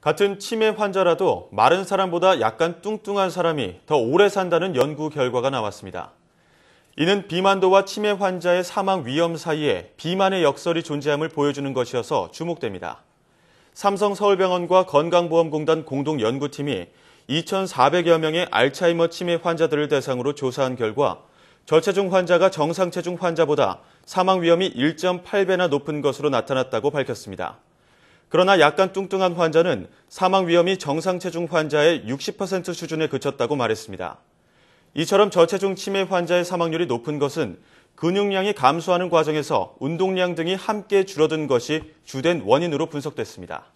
같은 치매 환자라도 마른 사람보다 약간 뚱뚱한 사람이 더 오래 산다는 연구 결과가 나왔습니다. 이는 비만도와 치매 환자의 사망 위험 사이에 비만의 역설이 존재함을 보여주는 것이어서 주목됩니다. 삼성서울병원과 건강보험공단 공동연구팀이 2,400여 명의 알츠하이머 치매 환자들을 대상으로 조사한 결과 저체중 환자가 정상체중 환자보다 사망 위험이 1.8배나 높은 것으로 나타났다고 밝혔습니다. 그러나 약간 뚱뚱한 환자는 사망 위험이 정상 체중 환자의 60% 수준에 그쳤다고 말했습니다. 이처럼 저체중 치매 환자의 사망률이 높은 것은 근육량이 감소하는 과정에서 운동량 등이 함께 줄어든 것이 주된 원인으로 분석됐습니다.